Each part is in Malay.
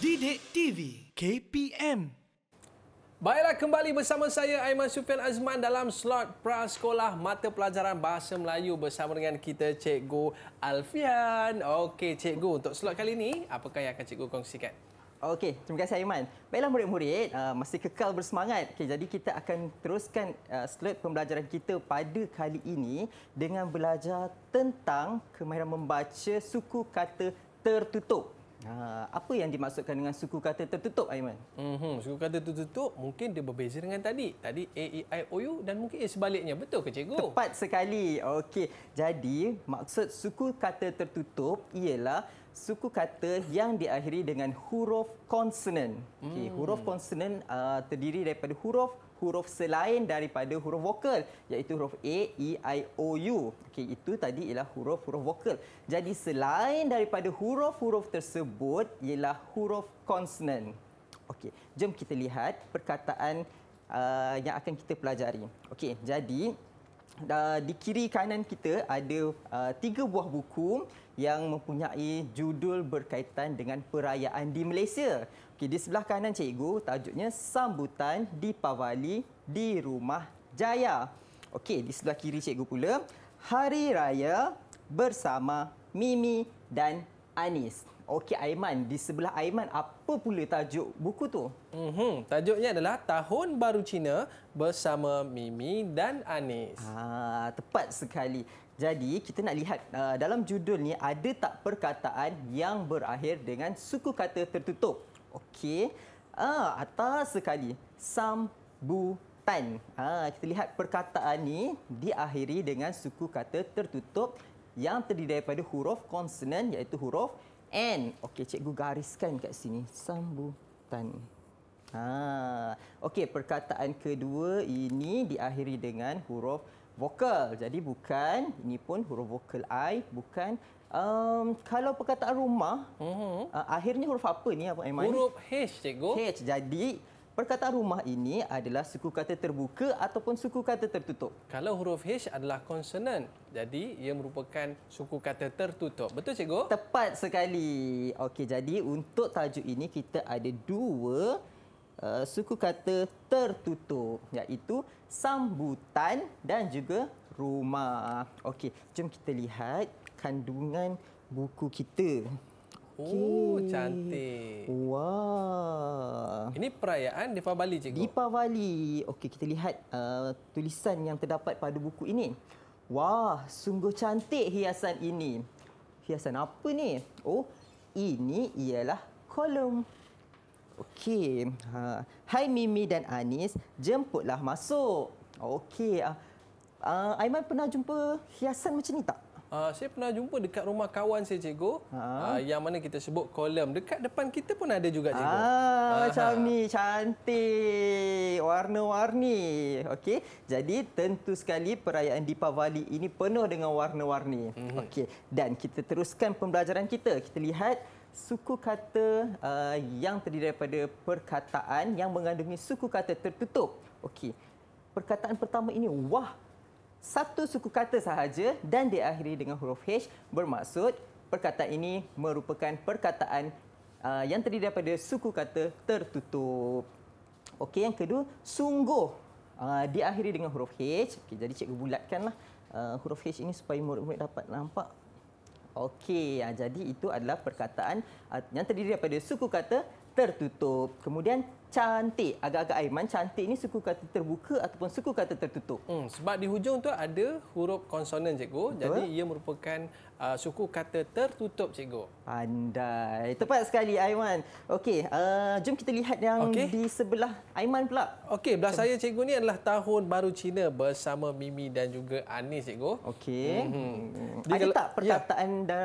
Didik TV KPM Baiklah kembali bersama saya Aiman Sufian Azman dalam slot prasekolah mata pelajaran Bahasa Melayu bersama dengan kita Cikgu Alfian. Okey Cikgu untuk slot kali ini apakah yang akan Cikgu kongsikan? Okey, terima kasih Aiman. Baiklah murid-murid, uh, masih kekal bersemangat. Okay, jadi kita akan teruskan uh, slot pembelajaran kita pada kali ini dengan belajar tentang kemahiran membaca suku kata tertutup. Ha, apa yang dimaksudkan dengan suku kata tertutup Aiman? Mm-hmm. Suku kata tertutup mungkin dia berbeza dengan tadi. Tadi A E I O U dan mungkin sebaliknya. Betul ke cikgu? Tepat sekali. Okey. Jadi maksud suku kata tertutup ialah suku kata yang diakhiri dengan huruf konsonan. Okay, hmm. huruf konsonan uh, terdiri daripada huruf huruf selain daripada huruf vokal iaitu huruf a e i o u. Okey, itu tadi ialah huruf-huruf vokal. Jadi selain daripada huruf-huruf tersebut ialah huruf konsonan. Okey, jom kita lihat perkataan uh, yang akan kita pelajari. Okey, jadi uh, di kiri kanan kita ada uh, tiga buah buku yang mempunyai judul berkaitan dengan perayaan di Malaysia. Okey, di sebelah kanan cikgu tajuknya Sambutan di Pavali di Rumah Jaya. Okey, di sebelah kiri cikgu pula Hari Raya bersama Mimi dan Anis. Okey Aiman, di sebelah Aiman apa pula tajuk buku tu? Mhm, tajuknya adalah Tahun Baru Cina bersama Mimi dan Anis. Ha, tepat sekali. Jadi kita nak lihat uh, dalam judul ni ada tak perkataan yang berakhir dengan suku kata tertutup. Okey. Ah, uh, atas sekali. Sambutan. Ha, kita lihat perkataan ni diakhiri dengan suku kata tertutup yang terdiri daripada huruf konsonan iaitu huruf N. Okey, cikgu gariskan kat sini. Sambutan. Ha. okay perkataan kedua ini diakhiri dengan huruf vokal. Jadi bukan ini pun huruf vokal I, bukan um, kalau perkataan rumah, mm -hmm. uh, akhirnya huruf apa ini apa Huruf H, cikgu. H. Jadi Perkataan rumah ini adalah suku kata terbuka ataupun suku kata tertutup. Kalau huruf H adalah konsonan, jadi ia merupakan suku kata tertutup. Betul, cikgu? Tepat sekali. Okey, jadi untuk tajuk ini kita ada dua uh, suku kata tertutup, iaitu sambutan dan juga rumah. Okey, jom kita lihat kandungan buku kita. Okay. Oh, cantik. Wah. Wow. Ini perayaan Dipa Bali, cikgu. Dipa Bali. Okey, kita lihat uh, tulisan yang terdapat pada buku ini. Wah, sungguh cantik hiasan ini. Hiasan apa ni? Oh, ini ialah kolom. Okey. Ha. Hai Mimi dan Anis, jemputlah masuk. Okey. Uh, Aiman pernah jumpa hiasan macam ni tak? Uh, saya pernah jumpa dekat rumah kawan saya cikgu uh, yang mana kita sebut kolam dekat depan kita pun ada juga cikgu. Ah macam ni cantik warna-warni. Okey. Jadi tentu sekali perayaan Deepavali ini penuh dengan warna-warni. Mm -hmm. Okey. Dan kita teruskan pembelajaran kita. Kita lihat suku kata uh, yang terdiri daripada perkataan yang mengandungi suku kata tertutup. Okey. Perkataan pertama ini wah satu suku kata sahaja dan diakhiri dengan huruf H bermaksud perkataan ini merupakan perkataan uh, yang terdiri daripada suku kata tertutup. Okey, yang kedua, sungguh uh, diakhiri dengan huruf H. Okay, jadi cikgu bulatkanlah uh, huruf H ini supaya murid-murid dapat nampak. Okey, uh, jadi itu adalah perkataan yang terdiri daripada suku kata tertutup. Kemudian cantik agak-agak Aiman cantik ni suku kata terbuka ataupun suku kata tertutup hmm, sebab di hujung tu ada huruf konsonan cikgu Betul. jadi ia merupakan uh, suku kata tertutup cikgu pandai tepat sekali Aiman okey uh, jom kita lihat yang okay. di sebelah Aiman pula okey belah saya cikgu ni adalah tahun baru Cina bersama Mimi dan juga Anis cikgu okey hmm. ada kalau, tak ya. perkataan ya.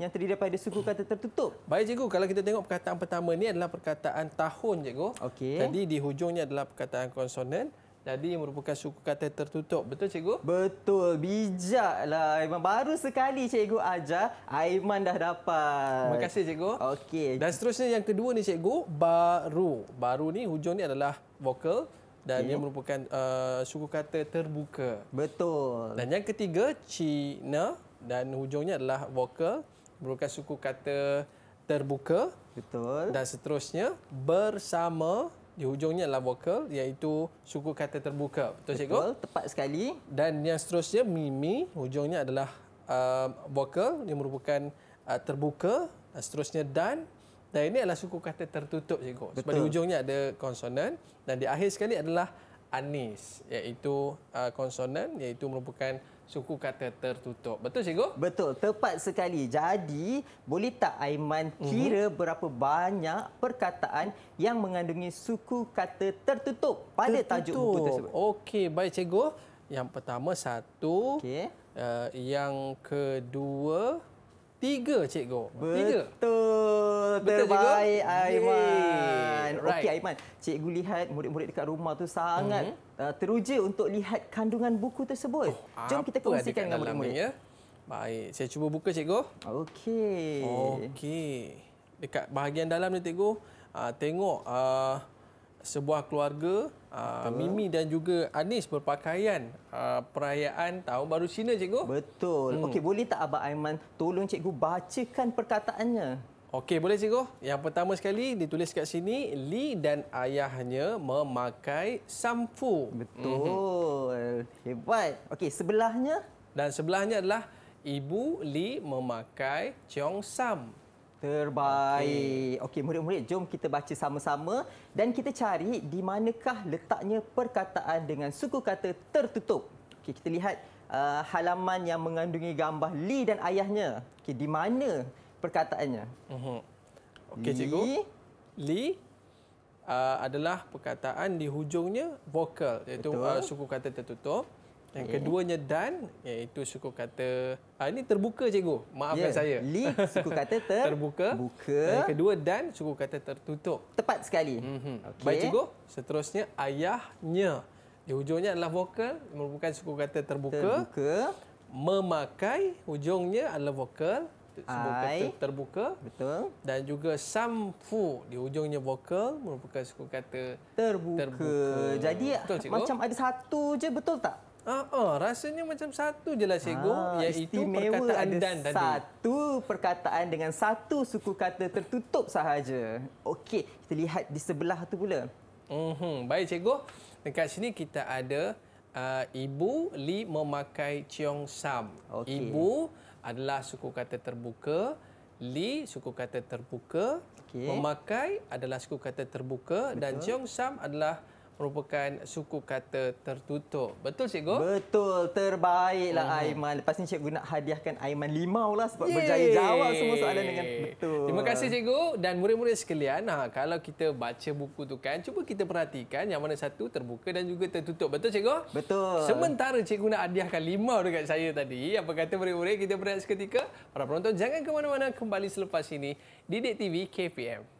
yang terdiri daripada suku kata tertutup baik cikgu kalau kita tengok perkataan pertama ni adalah perkataan tahun cikgu Okey. Tadi di hujungnya adalah perkataan konsonan. Jadi merupakan suku kata tertutup. Betul cikgu? Betul. Bijaklah. Memang baru sekali cikgu ajar, Aiman dah dapat. Terima kasih cikgu. Okey. Dan seterusnya yang kedua ni cikgu, baru. Baru ni hujung ni adalah vokal dan okay. ia merupakan uh, suku kata terbuka. Betul. Dan yang ketiga, Cina dan hujungnya adalah vokal merupakan suku kata terbuka betul dan seterusnya bersama di hujungnya adalah vokal iaitu suku kata terbuka betul, betul cikgu tepat sekali dan yang seterusnya mimi hujungnya adalah uh, vokal yang merupakan uh, terbuka dan seterusnya dan dan ini adalah suku kata tertutup cikgu betul. sebab di hujungnya ada konsonan dan di akhir sekali adalah anis iaitu uh, konsonan iaitu merupakan suku kata tertutup. Betul cikgu? Betul, tepat sekali. Jadi, boleh tak Aiman mhm. kira uh-huh. berapa banyak perkataan yang mengandungi suku kata tertutup pada tertutup. tajuk buku tersebut? Okey, baik cikgu. Yang pertama satu. Okey. Uh, yang kedua, Tiga cikgu. Betul. Tiga. Terbaik Aiman. Right. Okey Aiman, cikgu lihat murid-murid dekat rumah tu sangat mm -hmm. teruja untuk lihat kandungan buku tersebut. Oh, Jom kita kongsikan dengan murid-murid. Ya? Baik, saya cuba buka cikgu. Okey. Okey. Dekat bahagian dalam ni cikgu, uh, tengok uh, sebuah keluarga ah, Betul. Mimi dan juga Anis berpakaian ah, perayaan tahun baru Cina cikgu. Betul. Hmm. Okey boleh tak abah Aiman tolong cikgu bacakan perkataannya? Okey boleh cikgu. Yang pertama sekali ditulis kat sini Li dan ayahnya memakai samfu. Betul. Hmm. Hebat. Okey sebelahnya dan sebelahnya adalah ibu Li memakai cheongsam. Terbaik. Okey, okay, murid-murid, jom kita baca sama-sama dan kita cari di manakah letaknya perkataan dengan suku kata tertutup. Okey, kita lihat uh, halaman yang mengandungi gambar Lee dan ayahnya. Okey, di mana perkataannya? Mhm. Okey, cikgu. Lee uh, adalah perkataan di hujungnya vokal iaitu uh, suku kata tertutup. Yang yeah. Hmm. keduanya dan iaitu suku kata Ah ini terbuka cikgu. Maafkan yeah. saya. Li suku kata ter- terbuka. Buka. Yang kedua dan suku kata tertutup. Tepat sekali. Mm-hmm. Okay. Baik cikgu. Seterusnya ayahnya. Di hujungnya adalah vokal merupakan suku kata terbuka. Terbuka. Memakai hujungnya adalah vokal suku I. kata terbuka. Betul. Dan juga samfu di hujungnya vokal merupakan suku kata terbuka. terbuka. Jadi betul, macam ada satu je betul tak? Uh, uh, rasanya macam satu je lah cikgu uh, ah, iaitu perkataan dan tadi. Satu perkataan dengan satu suku kata tertutup sahaja. Okey, kita lihat di sebelah tu pula. Hmm, baik cikgu. Dekat sini kita ada uh, ibu li memakai ciong sam. Okay. Ibu adalah suku kata terbuka, li suku kata terbuka, okay. memakai adalah suku kata terbuka Betul. dan ciong sam adalah merupakan suku kata tertutup. Betul cikgu? Betul, terbaiklah uh-huh. Aiman. Lepas ini cikgu nak hadiahkan Aiman limau lah sebab Yeay. berjaya jawab semua soalan dengan betul. Terima kasih cikgu dan murid-murid sekalian. Ha kalau kita baca buku tu kan, cuba kita perhatikan yang mana satu terbuka dan juga tertutup. Betul cikgu? Betul. Sementara cikgu nak hadiahkan limau dekat saya tadi, apa kata murid-murid kita berehat seketika? Para penonton jangan ke mana-mana kembali selepas ini. Didik TV KPM.